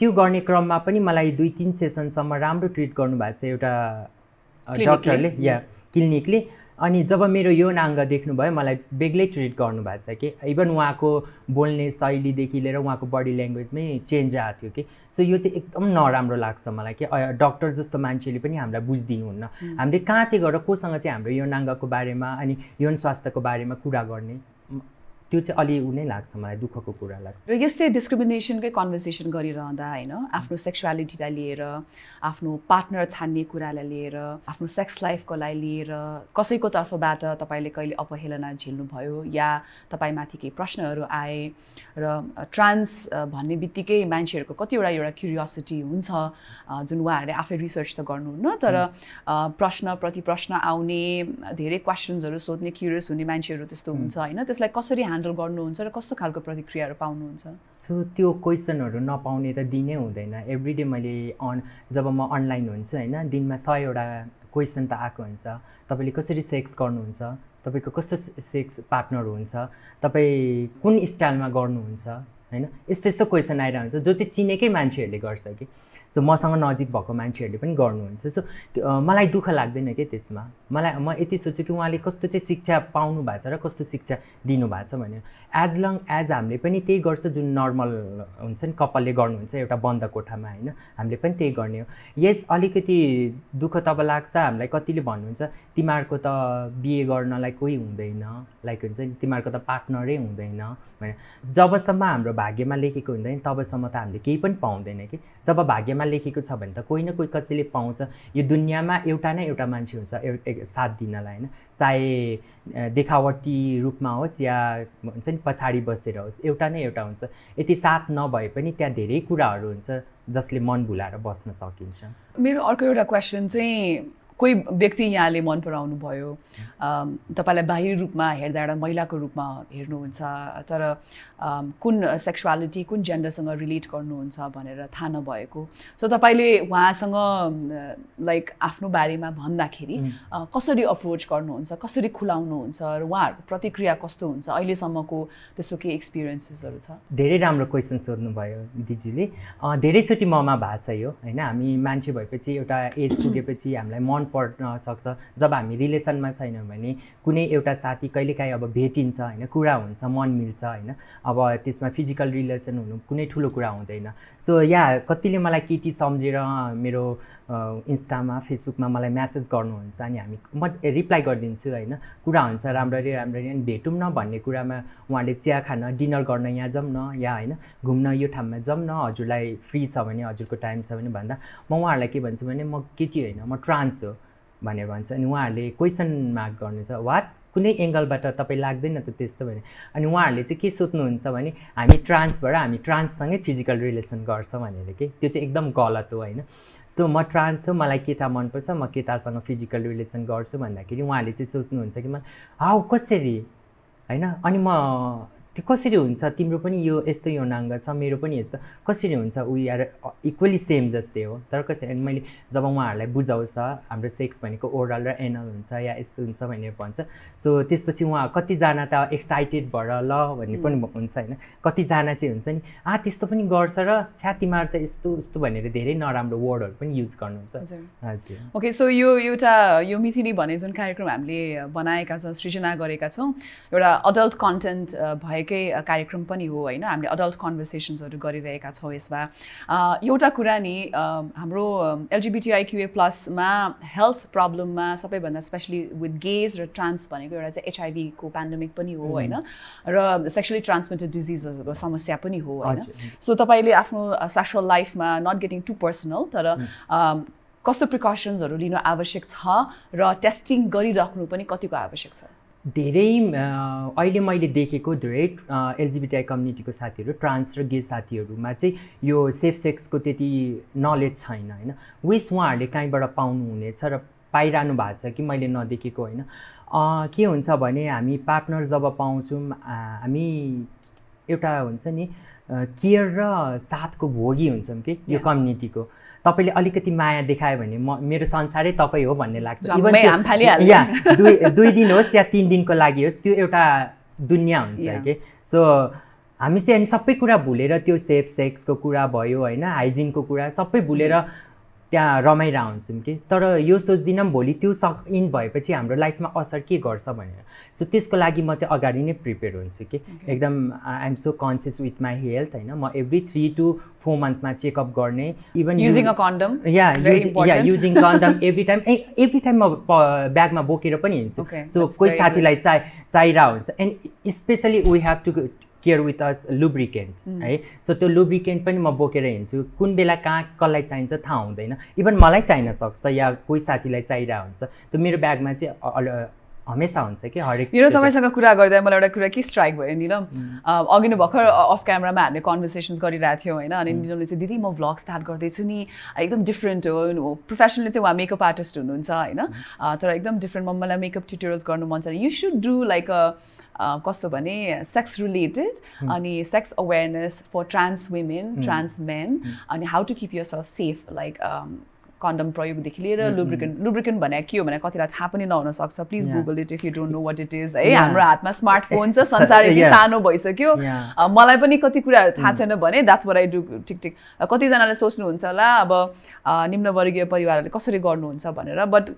त्यो गर्ने क्रममा पनि मलाई दुई तिन सेसनसम्म राम्रो ट्रिट गर्नुभएको छ एउटा डक्टरले या क्लिनिकले अनि जब मेरो यो नाङ्ग देख्नुभयो मलाई बेग्लै ट्रिट गर्नुभएको छ कि इभन उहाँको बोल्ने शैलीदेखि लिएर उहाँको बडी ल्याङ्ग्वेजमै चेन्ज आएको थियो कि सो यो चाहिँ एकदम नराम्रो लाग्छ मलाई कि डक्टर जस्तो मान्छेले पनि हामीलाई बुझिदिनुहुन्न हामीले कहाँ चाहिँ गएर कोसँग चाहिँ हाम्रो यो नाङ्गको बारेमा अनि यौन स्वास्थ्यको बारेमा कुरा गर्ने त्यो चाहिँ अलि उ नै लाग्छ मलाई दुःखको कुरा लाग्छ र यस्तै डिस्क्रिमिनेसनकै कन्भर्सेसन गरिरहँदा होइन आफ्नो सेक्सुवालिटीलाई लिएर आफ्नो पार्टनर छान्ने कुरालाई लिएर आफ्नो सेक्स लाइफकोलाई लिएर कसैको तर्फबाट तपाईँले कहिले अपहेलना झेल्नुभयो या तपाईँमाथि केही प्रश्नहरू आए र ट्रान्स भन्ने बित्तिकै मान्छेहरूको कतिवटा एउटा क्युरियोसिटी हुन्छ जुन उहाँहरूले आफै रिसर्च त गर्नुहुन्न तर प्रश्न प्रति प्रश्न आउने धेरै क्वेसन्सहरू सोध्ने क्युरियस हुने मान्छेहरू त्यस्तो हुन्छ होइन त्यसलाई कसरी ह्यान्डल गर्नुहुन्छ र कस्तो खालको प्रतिक्रियाहरू पाउनुहुन्छ सो त्यो क्वेसनहरू नपाउने त दिनै हुँदैन एभ्री डे मैले अन जब म अनलाइन हुन्छु होइन दिनमा सयवटा क्वेसन त आएको हुन्छ तपाईँले कसरी सेक्स गर्नुहुन्छ तपाईँको कस्तो सेक्स पार्टनर हुन्छ तपाईँ कुन स्टाइलमा गर्नुहुन्छ होइन यस्तो यस्तो क्वेसन आइरहन्छ जो चाहिँ चिनेकै मान्छेहरूले गर्छ कि सो मसँग नजिक भएको मान्छेहरूले पनि गर्नुहुन्छ सो मलाई दुःख लाग्दैन क्या त्यसमा मलाई म यति सोच्छु कि उहाँले कस्तो चाहिँ शिक्षा पाउनु भएको छ र कस्तो शिक्षा दिनुभएको छ भनेर एज लङ एज हामीले पनि त्यही गर्छ जुन नर्मल हुन्छ नि कपालले गर्नुहुन्छ एउटा बन्द कोठामा होइन हामीले पनि त्यही गर्ने हो यस अलिकति दुःख तब लाग्छ हामीलाई कतिले भन्नुहुन्छ तिमीहरूको त बिए गर्नलाई कोही हुँदैन लाइक हुन्छ नि तिमीहरूको त पार्टनरै हुँदैन भनेर जबसम्म हाम्रो भाग्यमा लेखेको हुँदैन तबसम्म त हामीले केही पनि पाउँदैन कि जब भाग्यमा मा लेखेको छ भने त कोही न कोही कसैले पाउँछ यो दुनियाँमा एउटा न एउटा मान्छे हुन्छ साथ दिनलाई होइन चाहे देखावटी रूपमा होस् या हुन्छ नि पछाडि बसेर होस् एउटा न एउटा हुन्छ यति साथ नभए पनि त्यहाँ धेरै कुराहरू हुन्छ जसले मन भुलाएर बस्न सकिन्छ मेरो अर्को एउटा क्वेसन चाहिँ कोही व्यक्ति यहाँले मन पराउनु भयो तपाईँलाई बाहिरी रूपमा हेर्दा एउटा महिलाको रूपमा हेर्नुहुन्छ तर कुन सेक्सुवालिटी कुन जेन्डरसँग रिलेट गर्नुहुन्छ भनेर थाहा नभएको सो तपाईँले उहाँसँग लाइक आफ्नो बारेमा भन्दाखेरि कसरी अप्रोच गर्नुहुन्छ कसरी खुलाउनुहुन्छ र उहाँहरूको प्रतिक्रिया कस्तो हुन्छ अहिलेसम्मको त्यस्तो केही एक्सपिरियन्सेसहरू छ धेरै राम्रो क्वेसन सोध्नुभयो दिदीले धेरैचोटि ममा भएको छ यो होइन हामी मान्छे भएपछि एउटा एज पुगेपछि हामीलाई मन पर्न सक्छ जब हामी रिलेसनमा छैनौँ भने कुनै एउटा साथी कहिलेकाहीँ अब भेटिन्छ होइन कुरा हुन्छ मन मिल्छ होइन अब त्यसमा फिजिकल रिलेसन हुनु कुनै ठुलो कुरा हुँदैन सो या कतिले मलाई केटी सम्झेर मेरो इन्स्टामा फेसबुकमा मलाई म्यासेज गर्नुहुन्छ अनि हामी म रिप्लाई गरिदिन्छु होइन कुरा हुन्छ राम्ररी राम्ररी अनि भेटौँ न भन्ने कुरामा उहाँले चिया खान डिनर गर्न यहाँ जाउँ न या होइन घुम्न यो ठाउँमा जाउँ न हजुरलाई फ्री छ भने हजुरको टाइम छ भने भन्दा म उहाँहरूलाई के भन्छु भने म केटी होइन म ट्रान्स हो भनेर भन्छ अनि उहाँहरूले क्वेसन मार्क गर्नु छ वाट कुनै एङ्गलबाट तपाईँ लाग्दैन त त्यस्तो भने अनि उहाँहरूले चाहिँ के सोध्नुहुन्छ भने हामी ट्रान्सबाट हामी ट्रान्ससँगै फिजिकल रिलेसन गर्छ भनेर के त्यो चाहिँ एकदम गलत हो होइन सो म ट्रान्स हो मलाई केटा मनपर्छ म केटासँग फिजिकल रिलेसन गर्छु भन्दाखेरि उहाँहरूले चाहिँ सोच्नुहुन्छ कि मलाई हाउ कसरी होइन अनि म त्यो कसरी हुन्छ तिम्रो पनि यो यस्तो यो नाङ्ग छ मेरो पनि यस्तो कसरी हुन्छ उयो आर इक्वली सेम जस्तै हो तर कसरी मैले जब उहाँहरूलाई बुझाउँछ हाम्रो सेक्स भनेको ओरल र एनल हुन्छ या यस्तो हुन्छ भनेर भन्छ सो त्यसपछि उहाँ कतिजना त एक्साइटेड भएर ल भन्ने पनि mm. हुन्छ होइन कतिजना चाहिँ हुन्छ नि आ त्यस्तो पनि गर्छ र छ्या त यस्तो उस्तो भनेर धेरै नराम्रो वर्डहरू पनि युज गर्नुहुन्छ हजुर ओके सो यो एउटा यो मिथिनी भन्ने जुन कार्यक्रम हामीले बनाएका छौँ सृजना गरेका छौँ एउटा अडल्ट कन्टेन्ट भए भएकै कार्यक्रम पनि हो होइन हामीले अडल्ट कन्भर्सेसन्सहरू गरिरहेका छौँ यसमा एउटा कुरा नि हाम्रो एलजिबिटिआइक्युए प्लसमा हेल्थ प्रब्लममा सबैभन्दा स्पेसली विथ गेज र ट्रान्स भनेको एउटा चाहिँ एचआइभीको पेन्डेमिक पनि हो होइन mm-hmm. र सेक्सुली ट्रान्समिटेड डिजिजहरूको समस्या पनि हो होइन सो तपाईँले आफ्नो सेक्सुअल लाइफमा नट गेटिङ टु पर्सनल तर mm. कस्तो प्रिकसन्सहरू लिनु आवश्यक छ र टेस्टिङ गरिराख्नु पनि कतिको आवश्यक छ धेरै अहिले मैले देखेको धेरै एलजिबिटिआई कम्युनिटीको साथीहरू ट्रान्स र गे साथीहरूमा चाहिँ यो सेफ सेक्सको त्यति नलेज छैन होइन विस उहाँहरूले कहीँबाट पाउनुहुनेछ र पाइरहनु भएको छ कि मैले नदेखेको होइन के हुन्छ भने हामी पार्टनर जब पाउँछौँ हामी एउटा हुन्छ नि केयर र साथको भोगी हुन्छौँ कि यो कम्युनिटीको तपाईँले अलिकति माया देखायो भने म मेरो संसारै तपाईँ हो भन्ने लाग्छ इभन या दुई दुई दिन होस् या तिन दिनको लागि होस् त्यो एउटा दुनियाँ हुन्छ कि सो हामी चाहिँ अनि सबै कुरा भुलेर त्यो सेफ सेक्सको कुरा भयो होइन हाइजिनको कुरा सबै भुलेर त्यहाँ रमाइरह हुन्छौँ कि तर यो सोच्दिनँ भोलि त्यो सक इन भएपछि हाम्रो लाइफमा असर के गर्छ भनेर सो त्यसको लागि म चाहिँ अगाडि नै प्रिपेयर हुन्छु कि एकदम I'm so conscious with my health होइन म एभ्री थ्री टु फोर मन्थमा चेकअप गर्ने इभन युजिङ अ कन्डम या या using condom every time a every time म ब्यागमा बोकेर पनि हिँड्छु सो कोही साथीलाई चाहि चाहिरहेको हुन्छ and specially we have to care with us lubricant है सो त्यो लुब्रिकेन्ट पनि म बोकेर हिँड्छु कुन बेला कहाँ कसलाई चाहिन्छ थाहा हुँदैन इभन मलाई चाहिन सक्छ या कोही साथीलाई चाहिरहेको हुन्छ त्यो मेरो ब्यागमा चाहिँ हमेसा हुन्छ कि हरेक मेरो तपाईँसँग कुरा गर्दा मलाई एउटा कुरा के स्ट्राइक भयो निलम mm. अघि नै भर्खर अफ क्यामरामा हामीले कन्भर्सेसन्स गरिरहेको थियौँ होइन अनि mm. निलमले चाहिँ दिदी म भ्लग स्टार्ट गर्दैछु नि एकदम डिफ्रेन्ट हो प्रोफेसनली चाहिँ उहाँ मेकअप आर्टिस्ट हुनुहुन्छ होइन mm. तर एकदम डिफ्रेन्ट म मलाई मेकअप ट्युटोरियल्स गर्नु मन छ you should do like a कस्तो भने सेक्स रिलेटेड अनि sex awareness for trans women trans men अनि how to keep your safe like condom प्रयोगदेखि लिएर लुब्रिकन लुब्रिकन भने के हो भने कतिलाई थाहा पनि नहुनसक्छ please Google it if you don't know what it is है हाम्रो हातमा स्मार्टफोन छ संसार यति सानो भइसक्यो मलाई पनि कति कुराहरू थाहा छैन भने द्याट्स वर आई डु ठिक ठिक कतिजनाले सोच्नुहुन्छ होला अब निम्नवर्गीय परिवारहरूले कसरी गर्नुहुन्छ भनेर बट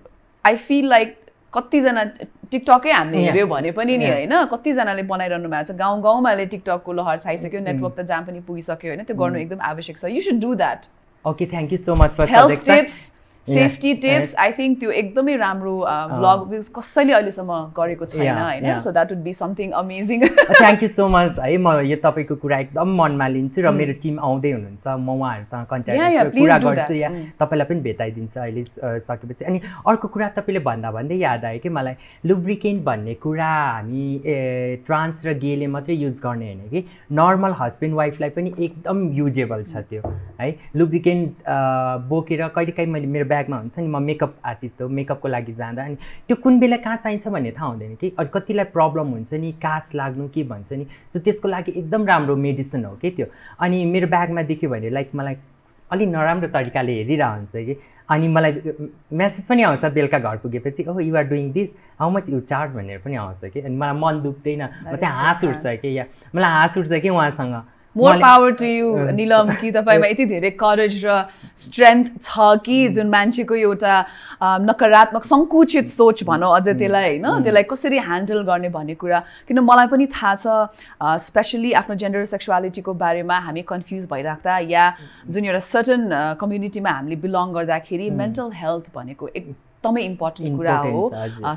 आई फिल लाइक कतिजना टिकटकै हामीले हेऱ्यो भने पनि नि होइन कतिजनाले बनाइरहनु भएको छ गाउँ गाउँमा गाउँमाले टिकटकको लहर छाइसक्यो नेटवर्क mm-hmm. त जहाँ पनि पुगिसक्यो होइन त्यो गर्नु mm-hmm. एकदम आवश्यक छ you should do that okay thank you so much for tips safety tips I think त्यो एकदमै राम्रो ब्लग uh, oh. कसैले अहिलेसम्म गरेको छैन होइन so that would be something amazing thank you so much है म यो तपाईँको कुरा एकदम मनमा लिन्छु र mm. मेरो टिम आउँदै हुनुहुन्छ म उहाँहरूसँग कन्ट्याक्ट गर्छु या mm. तपाईँलाई पनि भेटाइदिन्छु अहिले सकेपछि अनि अर्को कुरा तपाईँले भन्दा भन्दै याद आयो कि मलाई लुब्रिकेन्ट भन्ने कुरा हामी ट्रान्स र गेले मात्रै युज गर्ने होइन कि नर्मल हस्बेन्ड वाइफलाई पनि एकदम युजेबल छ त्यो है लुब्रिकेन्ट बोकेर कहिलेकाहीँ मैले मेरो ब्यागमा हुन्छ नि म मेकअप आर्टिस्ट हो मेकअपको लागि जाँदा अनि त्यो कुन बेला कहाँ चाहिन्छ भन्ने थाहा हुँदैन कि अनि कतिलाई प्रब्लम हुन्छ नि कास लाग्नु के भन्छ नि सो त्यसको लागि एकदम राम्रो मेडिसिन हो कि त्यो अनि मेरो ब्यागमा देख्यो भने लाइक मलाई अलिक नराम्रो तरिकाले हेरिरहेको हुन्छ कि अनि मलाई म्यासेज पनि आउँछ बेलुका घर पुगेपछि ओहो are doing this how much you charge भनेर पनि आउँछ कि अनि मलाई मन दुख्दैन म चाहिँ हाँस उठ्छ कि या मलाई हाँस उठ्छ कि उहाँसँग more power to you Nilam कि तपाईँमा यति धेरै करेज र स्ट्रेन्थ छ कि जुन मान्छेको एउटा नकारात्मक सङ्कुचित सोच भनौँ अझ त्यसलाई होइन त्यसलाई कसरी ह्यान्डल गर्ने भन्ने कुरा किन मलाई पनि थाहा छ स्पेसली आफ्नो जेन्डर सेक्सुवालिटीको बारेमा हामी कन्फ्युज भइराख्दा या जुन एउटा सर्टन कम्युनिटीमा हामीले बिलङ गर्दाखेरि मेन्टल हेल्थ भनेको एक एकदमै इम्पोर्टेन्ट कुरा हो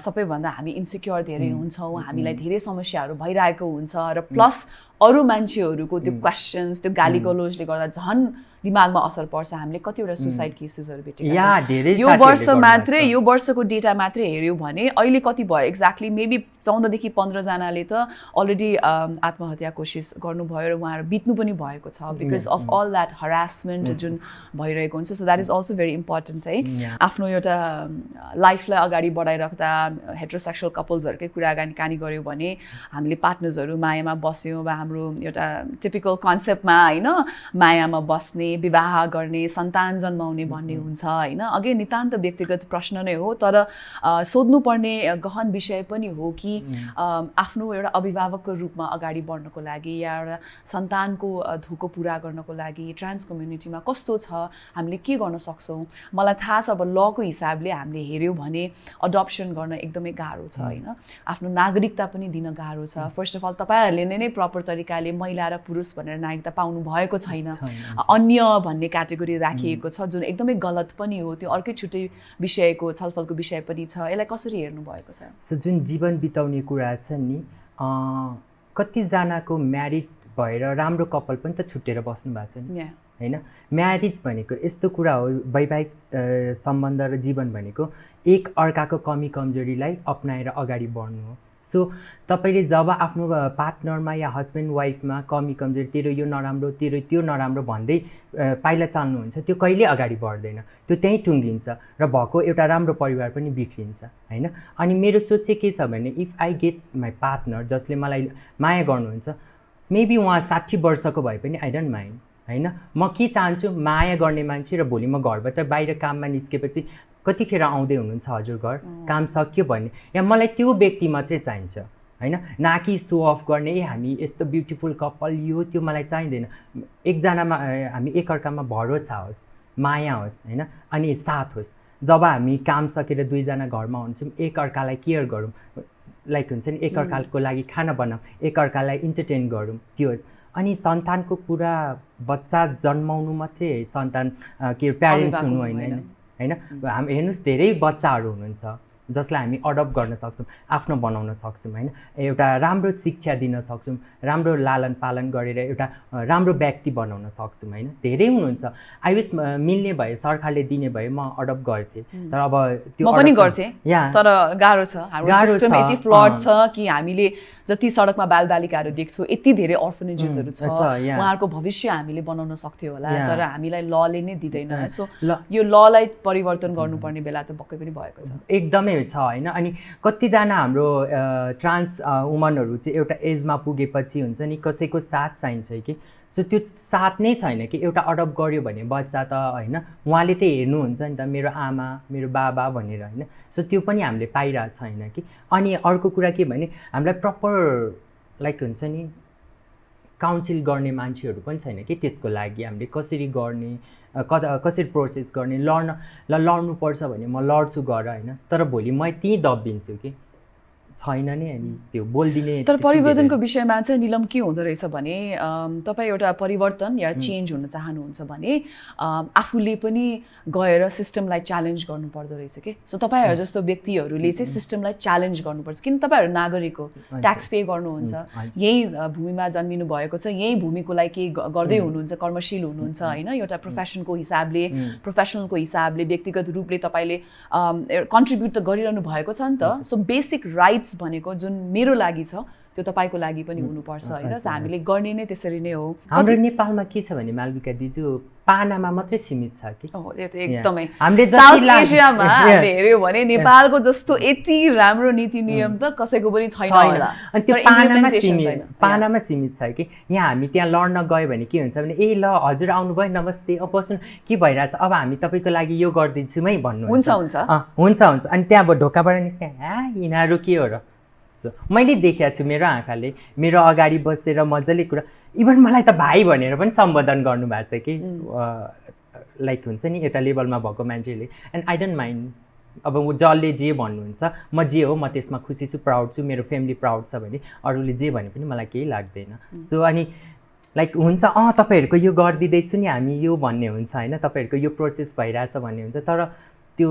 सबैभन्दा हामी इन्सिक्योर धेरै हुन्छौँ हामीलाई धेरै समस्याहरू भइरहेको हुन्छ र प्लस अरू मान्छेहरूको त्यो क्वेसन्स त्यो गाली गलोजले गर्दा झन् दिमागमा असर पर्छ हामीले कतिवटा सुसाइड केसेसहरू भेटेको यो वर्ष मात्रै यो वर्षको डेटा मात्रै हेऱ्यो भने अहिले कति भयो एक्ज्याक्टली मेबी चौधदेखि पन्ध्रजनाले त अलरेडी आत्महत्या कोसिस गर्नुभयो र उहाँहरू बित्नु पनि भएको छ because of all that harassment जुन भइरहेको हुन्छ so that is also very important है आफ्नो एउटा लाइफलाई अगाडि बढाइराख्दा हेट्रोसेक्सुअल कपल्सहरूकै कुराकानी गऱ्यौँ भने हामीले पार्टनर्सहरू मायामा बस्यौँ वा हाम्रो एउटा टिपिकल कन्सेप्टमा होइन मायामा बस्ने विवाह गर्ने सन्तान जन्माउने भन्ने हुन्छ होइन अघि नितान्त व्यक्तिगत प्रश्न नै हो तर सोध्नुपर्ने गहन विषय पनि हो कि आफ्नो एउटा अभिभावकको रूपमा अगाडि बढ्नको लागि या एउटा सन्तानको धोको पुरा गर्नको लागि ट्रान्स कम्युनिटीमा कस्तो छ हामीले के गर्न सक्छौँ मलाई थाहा छ अब लको हिसाबले हामीले हेऱ्यौँ भने अडप्सन गर्न एकदमै गाह्रो छ होइन आफ्नो नागरिकता पनि दिन गाह्रो छ फर्स्ट अफ अल तपाईँहरूले नै नै प्रपर तरिकाले महिला र पुरुष भनेर नागरिकता पाउनु भएको छैन अन्य भन्ने क्याटेगोरी राखिएको छ जुन एकदमै गलत पनि हो त्यो अर्कै छुट्टै विषयको छलफलको विषय पनि छ यसलाई कसरी हेर्नु भएको छ जुन जीवन बिताउने कुरा छ नि कतिजनाको म्यारिड भएर राम्रो कपाल पनि त छुट्टेर बस्नु भएको छ नि होइन म्यारिज भनेको यस्तो कुरा हो वैवाहिक सम्बन्ध र जीवन भनेको एक अर्काको कमी कमजोरीलाई अप्नाएर अगाडि बढ्नु हो सो तपाईँले जब आफ्नो पार्टनरमा या हस्बेन्ड वाइफमा कमी कमजोरी तेरो यो नराम्रो तेरो त्यो नराम्रो भन्दै पाइला चाल्नुहुन्छ त्यो कहिले अगाडि बढ्दैन त्यो त्यहीँ टुङ्गिन्छ र भएको एउटा राम्रो परिवार पनि बिग्रिन्छ होइन अनि मेरो सोच चाहिँ के छ भने if I get my partner जसले मलाई माया गर्नुहुन्छ मेबी उहाँ साठी वर्षको भए पनि आई डोन्ट माइन्ड होइन म के चाहन्छु माया गर्ने मान्छे र भोलि म घरबाट बाहिर काममा निस्केपछि कतिखेर आउँदै हुनुहुन्छ हजुर घर काम सक्यो भन्ने या मलाई त्यो व्यक्ति मात्रै चाहिन्छ होइन नाकि सो अफ गर्ने हामी यस्तो ब्युटिफुल कपाल यो त्यो मलाई चाहिँदैन एकजनामा हामी एकअर्कामा भरोसा होस् माया होस् होइन अनि साथ होस् जब हामी काम सकेर दुईजना घरमा हुन्छौँ एकअर्कालाई केयर गरौँ लाइक हुन्छ नि एकअर्काको लागि खाना बनाऊँ एकअर्कालाई इन्टरटेन गरौँ त्यो अनि सन्तानको कुरा बच्चा जन्माउनु मात्रै सन्तान के प्यारेन्ट्स हुनु होइन होइन हामी हेर्नुहोस् धेरै बच्चाहरू हुनुहुन्छ जसलाई हामी अडप्ट गर्न सक्छौँ आफ्नो बनाउन सक्छौँ होइन एउटा राम्रो शिक्षा दिन सक्छौँ राम्रो लालन पालन गरेर एउटा राम्रो व्यक्ति बनाउन सक्छौँ होइन धेरै हुनुहुन्छ आयुष मिल्ने भए सरकारले दिने भए म अडप्ट गर्थेँ तर अब त्यो पनि गर्थेँ यहाँ तर गाह्रो छ हाम्रो सिस्टम यति फ्लड छ कि हामीले जति सडकमा बालबालिकाहरू देख्छौँ यति धेरै अर्फनेजेसहरू छ उहाँहरूको भविष्य हामीले बनाउन सक्थ्यो होला तर हामीलाई लले नै दिँदैन सो यो ललाई परिवर्तन गर्नुपर्ने बेला त पक्कै पनि भएको छ एकदमै छ होइन अनि कतिजना हाम्रो ट्रान्स वुमनहरू चाहिँ एउटा एजमा पुगेपछि हुन्छ नि कसैको साथ चाहिन्छ कि सो त्यो साथ नै छैन कि एउटा अडप्ट गर्यो भने बच्चा त होइन उहाँले त हेर्नुहुन्छ नि त मेरो आमा मेरो बाबा भनेर होइन सो त्यो पनि हामीले पाइरहेको छैन कि अनि अर्को कुरा के भने हामीलाई प्रपर लाइक हुन्छ नि काउन्सिल गर्ने मान्छेहरू पनि छैन कि त्यसको लागि हामीले कसरी गर्ने कता कसरी प्रोसेस गर्ने लड्न ल लड्नुपर्छ भने म लड्छु गर होइन तर भोलि म त्यहीँ दबिन्छु कि छैन नि अनि त्यो बोलिदिने तर परिवर्तनको विषयमा चाहिँ निलम के हुँदो रहेछ भने तपाईँ एउटा परिवर्तन या चेन्ज हुन चाहनुहुन्छ भने आफूले पनि गएर सिस्टमलाई च्यालेन्ज गर्नुपर्दो रहेछ कि सो तपाईँहरू जस्तो व्यक्तिहरूले चाहिँ सिस्टमलाई च्यालेन्ज गर्नुपर्छ किन तपाईँहरू नागरिक हो ट्याक्स पे गर्नुहुन्छ यहीँ भूमिमा जन्मिनु भएको छ यहीँ भूमिको लागि केही गर्दै हुनुहुन्छ कर्मशील हुनुहुन्छ होइन एउटा प्रोफेसनको हिसाबले प्रोफेसनलको हिसाबले व्यक्तिगत रूपले तपाईँले कन्ट्रिब्युट त गरिरहनु भएको छ नि त सो बेसिक राइट भनेको जुन मेरो लागि छ त्यो तपाईँको लागि पनि हुनुपर्छ होइन हामीले गर्ने नै त्यसरी नै हो हाम्रो नेपालमा के छ भने मालविका दिजु पानामा मात्रै सीमित छ कि एकदमै हामीले साउथ एसियामा हेऱ्यौँ भने नेपालको जस्तो यति राम्रो नीति नियम त कसैको पनि छैन अनि त्यो पानामा सीमित पानामा सीमित छ कि यहाँ हामी त्यहाँ लड्न गयो भने के हुन्छ भने ए ल हजुर आउनुभयो नमस्ते अब बस्नु के भइरहेछ अब हामी तपाईँको लागि यो गरिदिन्छौँ है भन्नु हुन्छ हुन्छ हुन्छ हुन्छ अनि त्यहाँ अब ढोकाबाट निस्क्यो यिनीहरू के हो र मैले देखेको छु मेरो आँखाले मेरो अगाडि बसेर मजाले कुरा इभन मलाई त भाइ भनेर पनि सम्बोधन गर्नुभएको छ कि लाइक हुन्छ नि एउटा लेभलमा भएको मान्छेले एन्ड आई डोन्ट माइन्ड अब जसले जे भन्नुहुन्छ म जे हो म त्यसमा खुसी छु प्राउड छु मेरो फ्यामिली प्राउड छ भने अरूले जे भने पनि मलाई केही लाग्दैन सो अनि लाइक हुन्छ अँ तपाईँहरूको यो गरिदिँदैछु नि हामी यो भन्ने हुन्छ होइन तपाईँहरूको यो प्रोसेस भइरहेछ भन्ने हुन्छ तर त्यो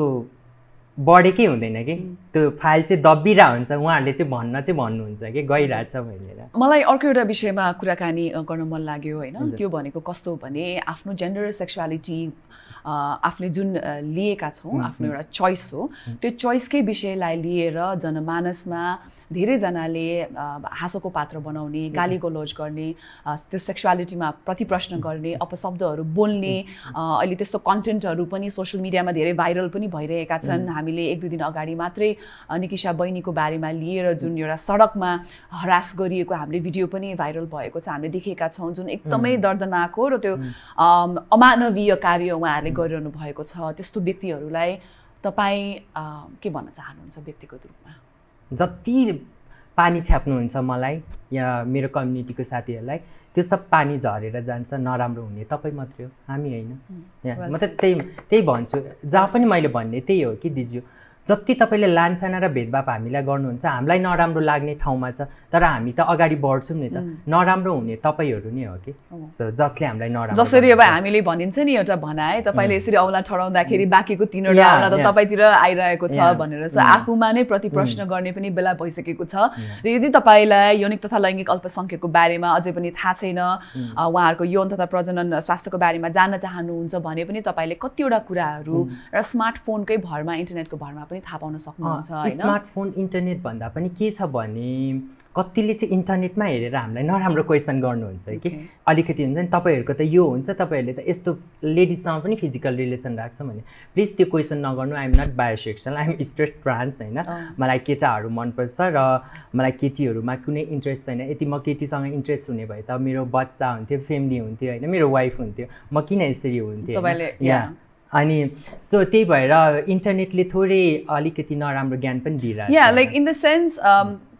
बढेकै हुँदैन कि त्यो फाइल चाहिँ दबिरहेको हुन्छ उहाँहरूले चाहिँ भन्न चाहिँ भन्नुहुन्छ कि गइरहेछ भनेर मलाई अर्को एउटा विषयमा कुराकानी गर्न मन लाग्यो होइन त्यो भनेको कस्तो भने आफ्नो जेन्डर सेक्सुवालिटी आफूले जुन लिएका छौँ आफ्नो एउटा चोइस हो त्यो चोइसकै विषयलाई लिएर जनमानसमा धेरैजनाले हाँसोको पात्र बनाउने गाली गलोज गर्ने त्यो सेक्सुवालिटीमा प्रतिप्रश्न गर्ने अपशब्दहरू बोल्ने अहिले त्यस्तो कन्टेन्टहरू पनि सोसियल मिडियामा धेरै भाइरल पनि भइरहेका छन् हामीले एक दुई दिन अगाडि मात्रै निकिसा बहिनीको बारेमा लिएर जुन एउटा सडकमा हरास गरिएको हामीले भिडियो पनि भाइरल भएको छ हामीले देखेका छौँ जुन एकदमै दर्दनाक हो र त्यो अमानवीय कार्य उहाँहरूले गरिरहनु भएको छ त्यस्तो व्यक्तिहरूलाई तपाईँ के भन्न चाहनुहुन्छ व्यक्तिगत रूपमा जति पानी छ्याप्नुहुन्छ मलाई या मेरो कम्युनिटीको साथीहरूलाई त्यो सब पानी झरेर जान्छ नराम्रो हुने तपाईँ मात्रै हो हामी होइन म त त्यही त्यही भन्छु जहाँ पनि मैले भन्ने त्यही हो कि दिज्यू जति तपाईँले लान्छना र भेदभाव हामीलाई गर्नुहुन्छ हामीलाई नराम्रो लाग्ने ठाउँमा छ तर हामी त अगाडि बढ्छौँ नि त नराम्रो हुने तपाईँहरू नै हो कि जसले हामीलाई नराम्रो जसरी अब हामीले भनिन्छ नि एउटा भनाए तपाईँले यसरी औला ठडाउँदाखेरि बाँकीको तिनवटा औला त तपाईँतिर आइरहेको छ भनेर सो आफूमा नै प्रति प्रश्न गर्ने पनि बेला भइसकेको छ र यदि तपाईँलाई यौनिक तथा लैङ्गिक अल्पसङ्ख्यकको बारेमा अझै पनि थाहा छैन उहाँहरूको यौन तथा प्रजनन स्वास्थ्यको बारेमा जान्न चाहनुहुन्छ भने पनि तपाईँले कतिवटा कुराहरू र स्मार्टफोनकै भरमा इन्टरनेटको भरमा पनि पनि थाहा पाउन सक्नुहुन्छ स्मार्टफोन इन्टरनेट भन्दा पनि के छ भने कतिले चाहिँ इन्टरनेटमा हेरेर हामीलाई नराम्रो क्वेसन गर्नुहुन्छ कि अलिकति हुन्छ नि तपाईँहरूको त यो हुन्छ तपाईँहरूले त यस्तो लेडिजसँग पनि फिजिकल रिलेसन राख्छ भने प्लिज त्यो क्वेसन नगर्नु I'm not bisexual I'm straight trans होइन मलाई केटाहरू मनपर्छ र मलाई केटीहरूमा कुनै इन्ट्रेस्ट छैन यति म केटीसँग इन्ट्रेस्ट हुने भए त मेरो बच्चा हुन्थ्यो फेमिली हुन्थ्यो होइन मेरो वाइफ हुन्थ्यो म किन यसरी हुन्थेँ यहाँ अनि सो त्यही भएर इन्टरनेटले थोरै अलिकति नराम्रो ज्ञान पनि दिइरहेको या लाइक इन द सेन्स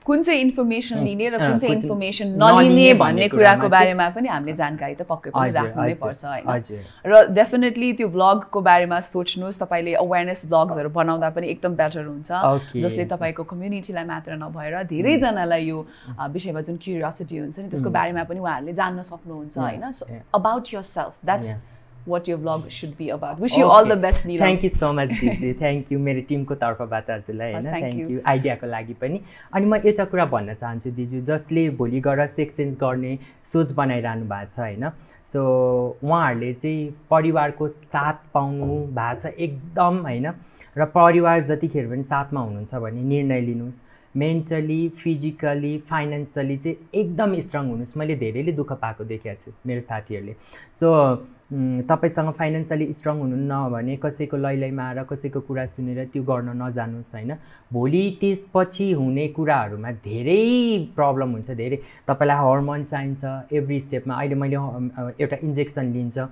कुन चाहिँ इन्फर्मेसन hmm. लिने र ah, कुन चाहिँ इन्फर्मेसन नलिने भन्ने कुराको बारेमा पनि हामीले ah. जानकारी त पक्कै पनि राख्नु नै पर्छ होइन र डेफिनेटली त्यो भ्लगको बारेमा सोच्नुहोस् तपाईँले अवेरनेस भ्लग्सहरू बनाउँदा पनि एकदम बेटर हुन्छ जसले तपाईँको कम्युनिटीलाई मात्र नभएर hmm. धेरैजनालाई यो hmm. विषयमा जुन क्युरियोसिटी हुन्छ नि त्यसको बारेमा पनि उहाँहरूले जान्न सक्नुहुन्छ होइन about yourself that's what your vlog should be about. Wish you all the best, Neelam. Thank you so much, दिदी थ्याङ्क यू मेरो टिमको तर्फबाट हजुरलाई होइन थ्याङ्क यू आइडियाको लागि पनि अनि म एउटा कुरा भन्न चाहन्छु दिजु जसले भोलि गएर सेक्स गर्ने सोच बनाइरहनु भएको छ होइन सो उहाँहरूले चाहिँ परिवारको साथ पाउनु भएको छ एकदम होइन र परिवार जतिखेर पनि साथमा हुनुहुन्छ भने निर्णय लिनुहोस् मेन्टली फिजिकली फाइनेन्सली चाहिँ एकदम स्ट्रङ हुनुहोस् मैले धेरैले दुःख पाएको देखेको छु मेरो साथीहरूले सो तपाईँसँग फाइनेन्सियली स्ट्रङ हुनुहुन्न भने कसैको लैलैमा आएर कसैको कुरा सुनेर त्यो गर्न नजानुहोस् होइन भोलि त्यसपछि हुने कुराहरूमा धेरै प्रब्लम हुन्छ धेरै तपाईँलाई हर्मोन चाहिन्छ एभ्री स्टेपमा अहिले मैले एउटा इन्जेक्सन लिन्छ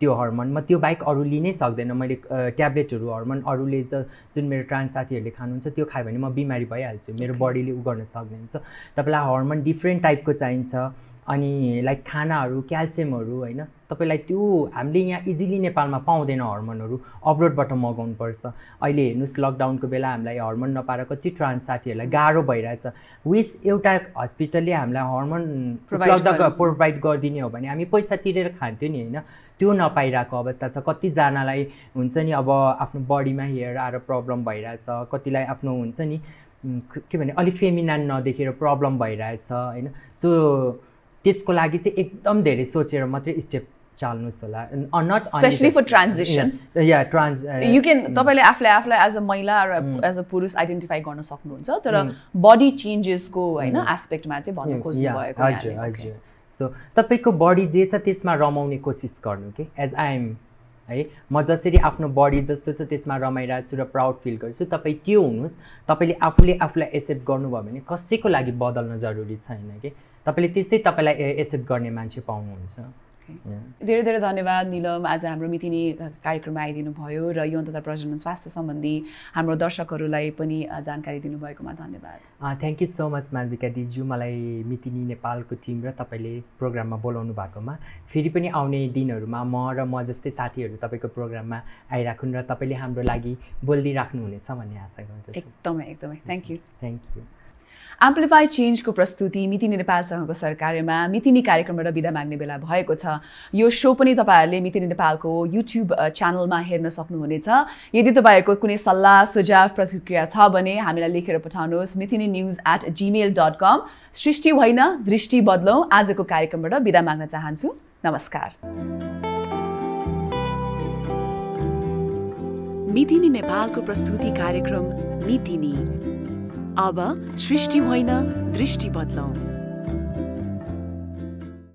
त्यो हर्मोन म त्यो बाहेक अरू लिनै सक्दैन मैले ट्याब्लेटहरू हर्मोन अरूले ज जुन मेरो ट्रान्स साथीहरूले खानुहुन्छ त्यो खायो भने म बिमारी भइहाल्छु मेरो बडीले उ गर्न सक्दैन तपाईँलाई हर्मोन डिफ्रेन्ट टाइपको चाहिन्छ अनि लाइक खानाहरू क्याल्सियमहरू होइन तपाईँलाई त्यो हामीले यहाँ इजिली नेपालमा पाउँदैन हर्मोनहरू अब्रोडबाट मगाउनुपर्छ अहिले हेर्नुहोस् लकडाउनको बेला हामीलाई हर्मोन नपाएर कति ट्रान्स साथीहरूलाई गाह्रो भइरहेछ विस एउटा हस्पिटलले हामीलाई हर्मोन उपलब्ध प्रोभाइड गरिदिने हो भने हामी पैसा तिरेर खान्थ्यौँ नि होइन त्यो नपाइरहेको अवस्था छ कतिजनालाई हुन्छ नि अब आफ्नो बडीमा हेयर आएर प्रब्लम भइरहेछ कतिलाई आफ्नो हुन्छ नि के भने अलिक फेमिनान नदेखेर प्रब्लम भइरहेछ होइन सो त्यसको लागि चाहिँ एकदम धेरै सोचेर मात्रै स्टेप चाल्नुहोस् होला नट स्पेसली फर ट्रान्जेसन या ट्रान्स यु क्यान तपाईँले आफूलाई आफूलाई एज अ महिला र एज mm. अ पुरुष आइडेन्टिफाई गर्न सक्नुहुन्छ तर बडी mm. चेन्जेसको होइन एस्पेक्टमा mm. चाहिँ भन्नु खोज्नु भएको हजुर हजुर सो तपाईँको बडी जे छ त्यसमा रमाउने कोसिस गर्नु कि एज आइएम है म जसरी आफ्नो बडी जस्तो छ त्यसमा रमाइरहेको छु र प्राउड फिल गर्छु तपाईँ त्यो हुनुहोस् तपाईँले आफूले आफूलाई एक्सेप्ट गर्नुभयो भने कसैको लागि बदल्न जरुरी छैन कि तपाईँले त्यस्तै तपाईँलाई एक्सेप्ट गर्ने मान्छे पाउनुहुन्छ धेरै धेरै धन्यवाद निलम आज हाम्रो मितिनी कार्यक्रममा आइदिनु भयो र यौन तथा प्रजनन स्वास्थ्य सम्बन्धी हाम्रो दर्शकहरूलाई पनि जानकारी दिनुभएकोमा धन्यवाद thank you so much Malvika दिजु मलाई मितिनी नेपालको टिम र तपाईँले प्रोग्राममा बोलाउनु भएकोमा फेरि पनि आउने दिनहरूमा म र म जस्तै साथीहरू तपाईँको प्रोग्राममा आइराखुन् र तपाईँले हाम्रो लागि बोलिदिइराख्नुहुनेछ भन्ने आशा गर्छु एकदमै एकदमै thank you thank you amplify चेन्जको प्रस्तुति मितिनी नेपालसँगको सरकारमा मितिनी कार्यक्रमबाट विदा माग्ने बेला भएको छ यो सो पनि तपाईँहरूले मितिनी नेपालको युट्युब च्यानलमा हेर्न सक्नुहुनेछ यदि तपाईँहरूको कुनै सल्लाह सुझाव प्रतिक्रिया छ भने हामीलाई लेखेर पठाउनुहोस् Mitini news at Gmail dot com सृष्टि होइन दृष्टि बदलौँ आजको कार्यक्रमबाट बिदा माग्न चाहन्छु नमस्कार मितिनी नेपालको प्रस्तुति कार्यक्रम मितिनी अब सृष्टि होइन दृष्टि बदलाउँ